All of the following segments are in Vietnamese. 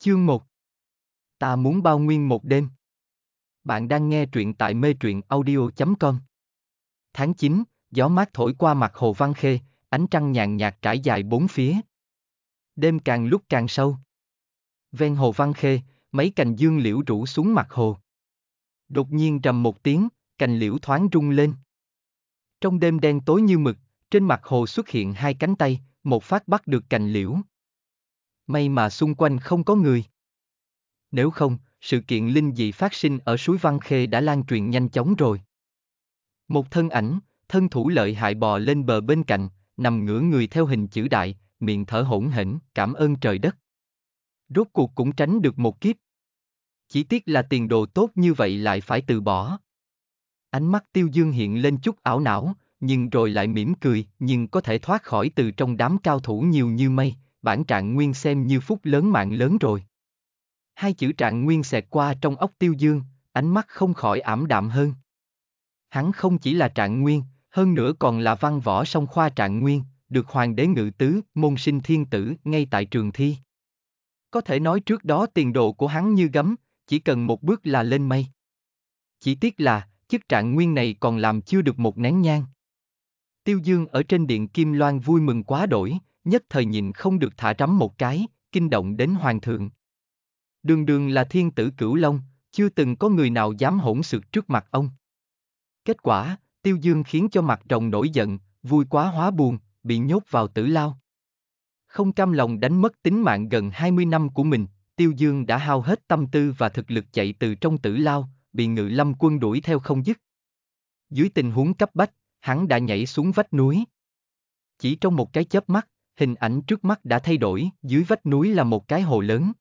Chương 1 Ta muốn bao nguyên một đêm. Bạn đang nghe truyện tại mê truyện audio.com. Tháng 9, gió mát thổi qua mặt hồ Văn Khê, ánh trăng nhàn nhạt trải dài bốn phía. Đêm càng lúc càng sâu. Ven hồ Văn Khê, mấy cành dương liễu rủ xuống mặt hồ. Đột nhiên trầm một tiếng, cành liễu thoáng rung lên. Trong đêm đen tối như mực, trên mặt hồ xuất hiện hai cánh tay, một phát bắt được cành liễu. May mà xung quanh không có người. Nếu không, sự kiện linh dị phát sinh ở suối Văn Khê đã lan truyền nhanh chóng rồi. Một thân ảnh, thân thủ lợi hại bò lên bờ bên cạnh, nằm ngửa người theo hình chữ đại, miệng thở hổn hển, cảm ơn trời đất. Rốt cuộc cũng tránh được một kiếp. Chỉ tiếc là tiền đồ tốt như vậy lại phải từ bỏ. Ánh mắt tiêu dương hiện lên chút ảo não, nhưng rồi lại mỉm cười, nhưng có thể thoát khỏi từ trong đám cao thủ nhiều như mây, bản trạng nguyên xem như phúc lớn mạng lớn rồi. Hai chữ trạng nguyên xẹt qua trong ốc tiêu dương, ánh mắt không khỏi ảm đạm hơn. Hắn không chỉ là trạng nguyên, hơn nữa còn là văn võ song khoa trạng nguyên, được hoàng đế ngự tứ, môn sinh thiên tử ngay tại trường thi. Có thể nói trước đó tiền đồ của hắn như gấm, chỉ cần một bước là lên mây. Chỉ tiếc là, chức trạng nguyên này còn làm chưa được một nén nhang. Tiêu Dương ở trên điện Kim Loan vui mừng quá đổi, nhất thời nhìn không được thả trắm một cái, kinh động đến hoàng thượng. Đường đường là thiên tử cửu long, chưa từng có người nào dám hỗn xược trước mặt ông. Kết quả, Tiêu Dương khiến cho mặt rồng nổi giận, vui quá hóa buồn, bị nhốt vào tử lao. Không cam lòng đánh mất tính mạng gần 20 năm của mình, Tiêu Dương đã hao hết tâm tư và thực lực chạy từ trong tử lao, bị ngự lâm quân đuổi theo không dứt. Dưới tình huống cấp bách, hắn đã nhảy xuống vách núi. Chỉ trong một cái chớp mắt, hình ảnh trước mắt đã thay đổi, dưới vách núi là một cái hồ lớn.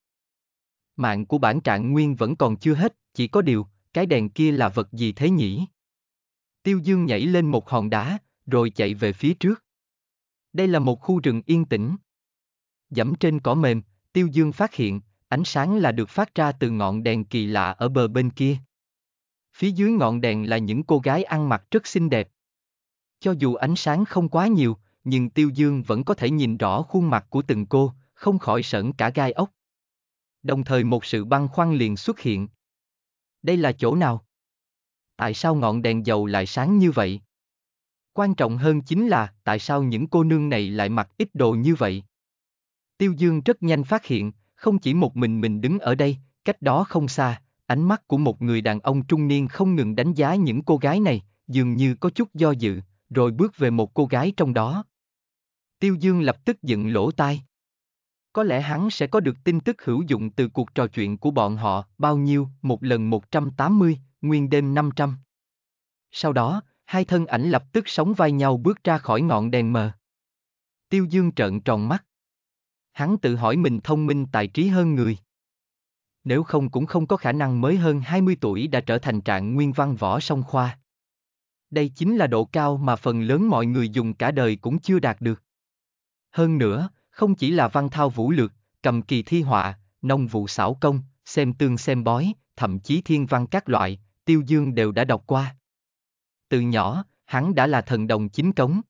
Mạng của bản trạng nguyên vẫn còn chưa hết, chỉ có điều, cái đèn kia là vật gì thế nhỉ? Tiêu Dương nhảy lên một hòn đá, rồi chạy về phía trước. Đây là một khu rừng yên tĩnh. Dẫm trên cỏ mềm, Tiêu Dương phát hiện, ánh sáng là được phát ra từ ngọn đèn kỳ lạ ở bờ bên kia. Phía dưới ngọn đèn là những cô gái ăn mặc rất xinh đẹp. Cho dù ánh sáng không quá nhiều, nhưng Tiêu Dương vẫn có thể nhìn rõ khuôn mặt của từng cô, không khỏi sởn cả gai ốc. Đồng thời một sự băn khoăn liền xuất hiện. Đây là chỗ nào? Tại sao ngọn đèn dầu lại sáng như vậy? Quan trọng hơn chính là tại sao những cô nương này lại mặc ít đồ như vậy? Tiêu Dương rất nhanh phát hiện, không chỉ một mình mình đứng ở đây, cách đó không xa, ánh mắt của một người đàn ông trung niên không ngừng đánh giá những cô gái này, dường như có chút do dự, rồi bước về một cô gái trong đó. Tiêu Dương lập tức dựng lỗ tai. Có lẽ hắn sẽ có được tin tức hữu dụng từ cuộc trò chuyện của bọn họ, bao nhiêu, một lần 180, nguyên đêm 500. Sau đó, hai thân ảnh lập tức sóng vai nhau bước ra khỏi ngọn đèn mờ. Tiêu Dương trợn tròn mắt. Hắn tự hỏi mình thông minh tài trí hơn người. Nếu không cũng không có khả năng mới hơn 20 tuổi đã trở thành trạng nguyên văn võ song khoa. Đây chính là độ cao mà phần lớn mọi người dùng cả đời cũng chưa đạt được. Hơn nữa, không chỉ là văn thao vũ lược, cầm kỳ thi họa, nông vụ xảo công, xem tương xem bói, thậm chí thiên văn các loại, Tiêu Dương đều đã đọc qua. Từ nhỏ, hắn đã là thần đồng chính cống.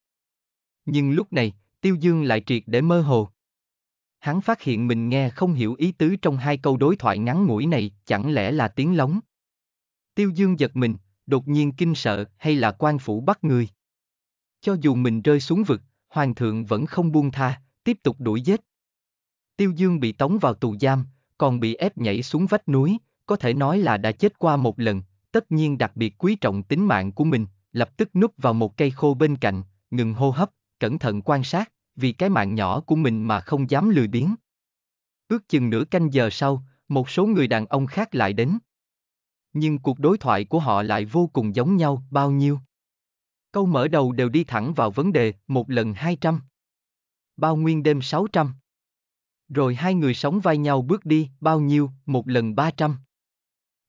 Nhưng lúc này, Tiêu Dương lại triệt để mơ hồ. Hắn phát hiện mình nghe không hiểu ý tứ trong hai câu đối thoại ngắn ngủi này, chẳng lẽ là tiếng lóng. Tiêu Dương giật mình, đột nhiên kinh sợ hay là quan phủ bắt người. Cho dù mình rơi xuống vực, hoàng thượng vẫn không buông tha, tiếp tục đuổi giết. Tiêu Dương bị tống vào tù giam, còn bị ép nhảy xuống vách núi, có thể nói là đã chết qua một lần, tất nhiên đặc biệt quý trọng tính mạng của mình, lập tức núp vào một cây khô bên cạnh, ngừng hô hấp, cẩn thận quan sát, vì cái mạng nhỏ của mình mà không dám lười biếng. Ước chừng nửa canh giờ sau, một số người đàn ông khác lại đến. Nhưng cuộc đối thoại của họ lại vô cùng giống nhau bao nhiêu. Câu mở đầu đều đi thẳng vào vấn đề, một lần 200. Bao nguyên đêm 600. Rồi hai người sống vai nhau bước đi, bao nhiêu, một lần 300.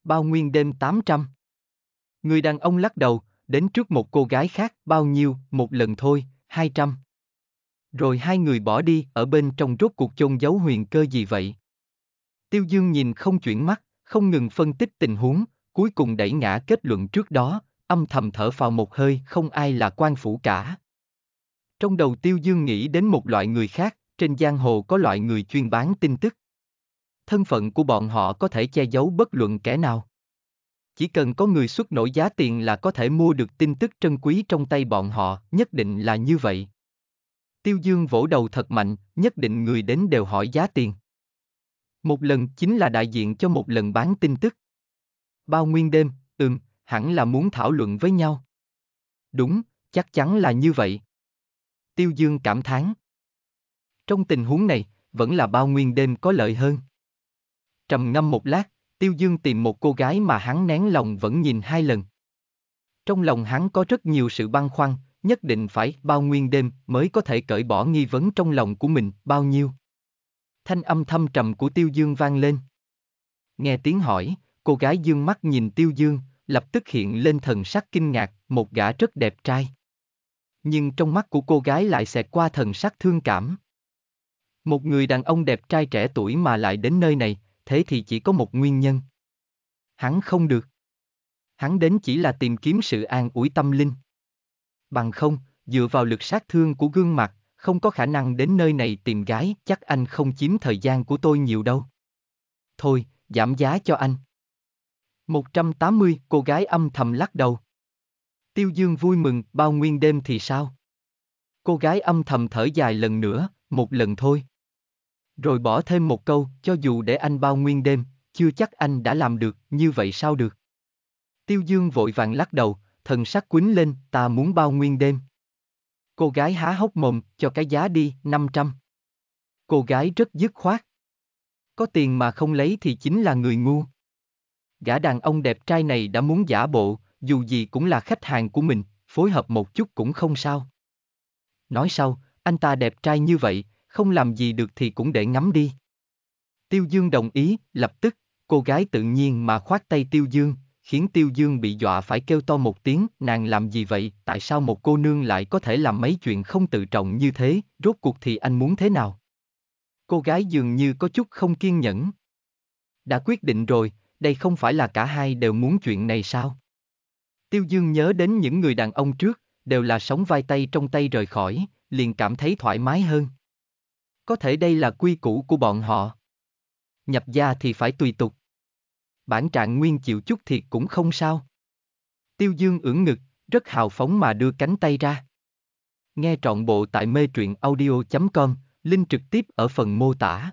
Bao nguyên đêm 800. Người đàn ông lắc đầu, đến trước một cô gái khác, bao nhiêu, một lần thôi, 200. Rồi hai người bỏ đi, ở bên trong rốt cuộc chôn giấu huyền cơ gì vậy? Tiêu Dương nhìn không chuyển mắt, không ngừng phân tích tình huống, cuối cùng đẩy ngã kết luận trước đó, âm thầm thở phào một hơi, không ai là quan phủ cả. Trong đầu Tiêu Dương nghĩ đến một loại người khác, trên giang hồ có loại người chuyên bán tin tức. Thân phận của bọn họ có thể che giấu bất luận kẻ nào. Chỉ cần có người xuất nổi giá tiền là có thể mua được tin tức trân quý trong tay bọn họ, nhất định là như vậy. Tiêu Dương vỗ đầu thật mạnh, nhất định người đến đều hỏi giá tiền. Một lần chính là đại diện cho một lần bán tin tức. Bao nguyên đêm, ừm, hẳn là muốn thảo luận với nhau. Đúng, chắc chắn là như vậy. Tiêu Dương cảm thán. Trong tình huống này, vẫn là bao nguyên đêm có lợi hơn. Trầm ngâm một lát, Tiêu Dương tìm một cô gái mà hắn nén lòng vẫn nhìn hai lần. Trong lòng hắn có rất nhiều sự băn khoăn, nhất định phải bao nguyên đêm mới có thể cởi bỏ nghi vấn trong lòng của mình bao nhiêu. Thanh âm thâm trầm của Tiêu Dương vang lên. Nghe tiếng hỏi, cô gái dương mắt nhìn Tiêu Dương, lập tức hiện lên thần sắc kinh ngạc, một gã rất đẹp trai. Nhưng trong mắt của cô gái lại xẹt qua thần sắc thương cảm. Một người đàn ông đẹp trai trẻ tuổi mà lại đến nơi này, thế thì chỉ có một nguyên nhân. Hắn không được. Hắn đến chỉ là tìm kiếm sự an ủi tâm linh. Bằng không, dựa vào lực sát thương của gương mặt, không có khả năng đến nơi này tìm gái, chắc anh không chiếm thời gian của tôi nhiều đâu. Thôi, giảm giá cho anh. 180, cô gái âm thầm lắc đầu. Tiêu Dương vui mừng, bao nguyên đêm thì sao? Cô gái âm thầm thở dài lần nữa, một lần thôi. Rồi bỏ thêm một câu, cho dù để anh bao nguyên đêm, chưa chắc anh đã làm được, như vậy sao được? Tiêu Dương vội vàng lắc đầu, thần sắc quýnh lên, ta muốn bao nguyên đêm. Cô gái há hốc mồm, cho cái giá đi, 500. Cô gái rất dứt khoát. Có tiền mà không lấy thì chính là người ngu. Gã đàn ông đẹp trai này đã muốn giả bộ, dù gì cũng là khách hàng của mình, phối hợp một chút cũng không sao. Nói sau, anh ta đẹp trai như vậy, không làm gì được thì cũng để ngắm đi. Tiêu Dương đồng ý, lập tức, cô gái tự nhiên mà khoát tay Tiêu Dương, khiến Tiêu Dương bị dọa phải kêu to một tiếng, nàng làm gì vậy, tại sao một cô nương lại có thể làm mấy chuyện không tự trọng như thế, rốt cuộc thì anh muốn thế nào? Cô gái dường như có chút không kiên nhẫn. Đã quyết định rồi, đây không phải là cả hai đều muốn chuyện này sao? Tiêu Dương nhớ đến những người đàn ông trước, đều là sống vai tay trong tay rời khỏi, liền cảm thấy thoải mái hơn. Có thể đây là quy củ của bọn họ. Nhập gia thì phải tùy tục. Bản trạng nguyên chịu chút thiệt cũng không sao. Tiêu Dương ưỡn ngực, rất hào phóng mà đưa cánh tay ra. Nghe trọn bộ tại mê truyện audio.com, link trực tiếp ở phần mô tả.